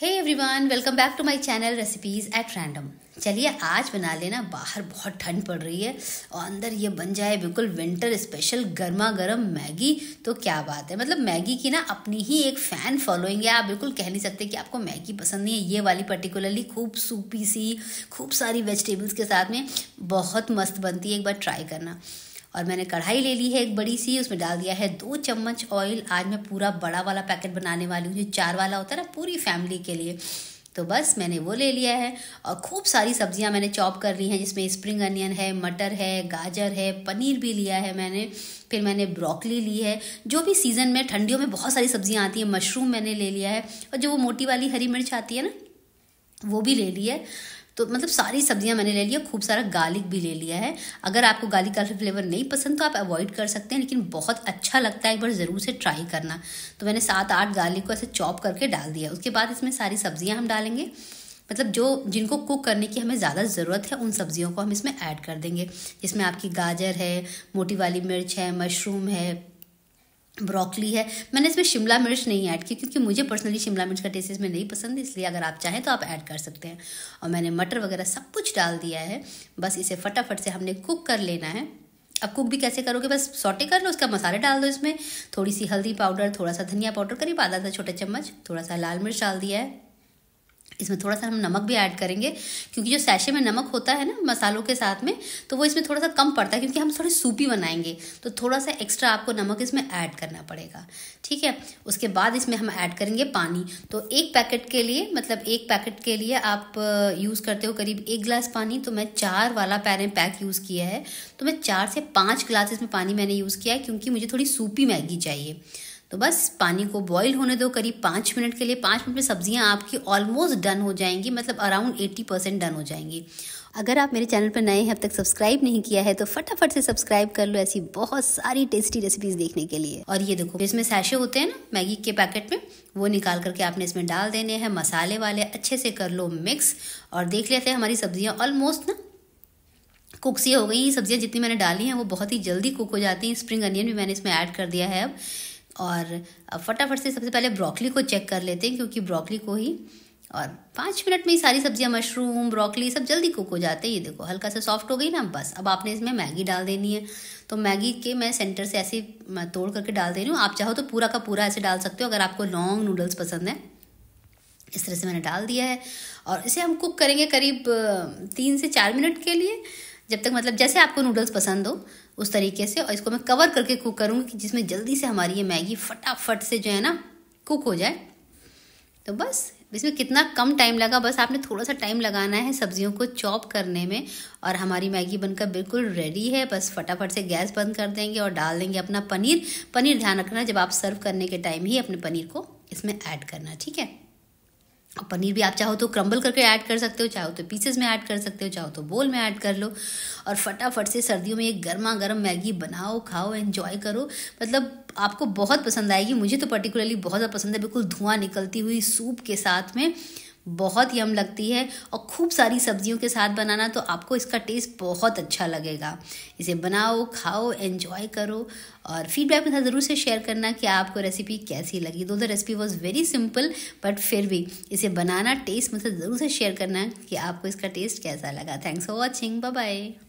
hey everyone welcome back to my channel recipes at random चलिए आज बना लेना बाहर बहुत ठंड पड़ रही है और अंदर ये बन जाए बिल्कुल विंटर स्पेशल गर्मा गर्म मैगी तो क्या बात है मतलब मैगी की ना अपनी ही एक फ़ैन फॉलोइंग है आप बिल्कुल कह नहीं सकते कि आपको मैगी पसंद नहीं है ये वाली पर्टिकुलरली खूब सूपी सी खूब सारी वेजिटेबल्स के साथ में बहुत मस्त बनती है एक बार ट्राई करना और मैंने कढ़ाई ले ली है एक बड़ी सी उसमें डाल दिया है दो चम्मच ऑयल आज मैं पूरा बड़ा वाला पैकेट बनाने वाली हूँ जो चार वाला होता है ना पूरी फैमिली के लिए तो बस मैंने वो ले लिया है और खूब सारी सब्जियां मैंने चॉप कर ली हैं जिसमें स्प्रिंग अनियन है मटर है गाजर है पनीर भी लिया है मैंने फिर मैंने ब्रोकली ली है जो भी सीज़न में ठंडियों में बहुत सारी सब्जियां आती हैं मशरूम मैंने ले लिया है और जो वो मोटी वाली हरी मिर्च आती है ना वो भी ले ली है तो मतलब सारी सब्जियां मैंने ले लिया खूब सारा गार्लिक भी ले लिया है अगर आपको गार्लिक का फ्लेवर नहीं पसंद तो आप अवॉइड कर सकते हैं लेकिन बहुत अच्छा लगता है एक बार ज़रूर से ट्राई करना तो मैंने सात आठ गार्लिक को ऐसे चॉप करके डाल दिया उसके बाद इसमें सारी सब्जियाँ हम डालेंगे मतलब जो जिनको कुक करने की हमें ज़्यादा ज़रूरत है उन सब्जियों को हम इसमें ऐड कर देंगे जिसमें आपकी गाजर है मोटी वाली मिर्च है मशरूम है ब्रोकली है मैंने इसमें शिमला मिर्च नहीं ऐड की क्योंकि मुझे पर्सनली शिमला मिर्च का टेस्ट इसमें नहीं पसंद इसलिए अगर आप चाहें तो आप ऐड कर सकते हैं और मैंने मटर वगैरह सब कुछ डाल दिया है बस इसे फटाफट से हमने कुक कर लेना है अब कुक भी कैसे करोगे बस सॉटे कर लो उसका मसाले डाल दो इसमें थोड़ी सी हल्दी पाउडर थोड़ा सा धनिया पाउडर करीब आधा सा छोटा चम्मच थोड़ा सा लाल मिर्च डाल दिया है इसमें थोड़ा सा हम नमक भी ऐड करेंगे क्योंकि जो सैशे में नमक होता है ना मसालों के साथ में तो वो इसमें थोड़ा सा कम पड़ता है क्योंकि हम थोड़ी सूपी बनाएंगे तो थोड़ा सा एक्स्ट्रा आपको नमक इसमें ऐड करना पड़ेगा ठीक है उसके बाद इसमें हम ऐड करेंगे पानी तो एक पैकेट के लिए मतलब एक पैकेट के लिए आप यूज़ करते हो करीब एक गिलास पानी तो मैं चार वाला पैरें पैक यूज़ किया है तो मैं चार से पाँच गिलास इसमें पानी मैंने यूज़ किया है क्योंकि मुझे थोड़ी सूपी मैगी चाहिए तो बस पानी को बॉईल होने दो करीब पाँच मिनट के लिए पाँच मिनट में सब्जियां आपकी ऑलमोस्ट डन हो जाएंगी मतलब अराउंड एट्टी परसेंट डन हो जाएंगी अगर आप मेरे चैनल पर नए हैं अब तक सब्सक्राइब नहीं किया है तो फटाफट से सब्सक्राइब कर लो ऐसी बहुत सारी टेस्टी रेसिपीज देखने के लिए और ये देखो इसमें सैशे होते हैं ना मैगी के पैकेट में वो निकाल करके आपने इसमें डाल देने हैं मसाले वाले अच्छे से कर लो मिक्स और देख लेते हैं हमारी सब्जियाँ ऑलमोस्ट ना कुक सी हो गई सब्जियाँ जितनी मैंने डाली हैं वो बहुत ही जल्दी कुक हो जाती हैं स्प्रिंग अनियन भी मैंने इसमें ऐड कर दिया है अब और फटाफट से सबसे पहले ब्रोकली को चेक कर लेते हैं क्योंकि ब्रोकली को ही और पाँच मिनट में ही सारी सब्जियां मशरूम ब्रोकली सब जल्दी कुक हो जाते हैं ये देखो हल्का सा सॉफ्ट हो गई ना बस अब आपने इसमें मैगी डाल देनी है तो मैगी के मैं सेंटर से ऐसे तोड़ करके डाल दे रही हूँ आप चाहो तो पूरा का पूरा ऐसे डाल सकते हो अगर आपको लॉन्ग नूडल्स पसंद है इस तरह से मैंने डाल दिया है और इसे हम कुक करेंगे करीब तीन से चार मिनट के लिए जब तक मतलब जैसे आपको नूडल्स पसंद हो उस तरीके से और इसको मैं कवर करके कुक करूँगी कि जिसमें जल्दी से हमारी ये मैगी फटाफट से जो है ना कुक हो जाए तो बस इसमें कितना कम टाइम लगा बस आपने थोड़ा सा टाइम लगाना है सब्जियों को चॉप करने में और हमारी मैगी बनकर बिल्कुल रेडी है बस फटाफट से गैस बंद कर देंगे और डाल देंगे अपना पनीर पनीर ध्यान रखना जब आप सर्व करने के टाइम ही अपने पनीर को इसमें ऐड करना ठीक है पनीर भी आप चाहो तो क्रम्बल करके ऐड कर सकते हो चाहो तो पीसेस में ऐड कर सकते हो चाहो तो बोल में ऐड कर लो और फटाफट से सर्दियों में एक गर्मा गर्म मैगी बनाओ खाओ एंजॉय करो मतलब आपको बहुत पसंद आएगी मुझे तो पर्टिकुलरली बहुत ज़्यादा पसंद है बिल्कुल धुआं निकलती हुई सूप के साथ में बहुत यम लगती है और खूब सारी सब्जियों के साथ बनाना तो आपको इसका टेस्ट बहुत अच्छा लगेगा इसे बनाओ खाओ एंजॉय करो और फीडबैक मेरा ज़रूर से शेयर करना कि आपको रेसिपी कैसी लगी दो the recipe was very simple but फिर भी इसे बनाना टेस्ट मुझे ज़रूर से शेयर करना कि आपको इसका टेस्ट कैसा लगा थैंक्स फॉर वॉचिंग बाय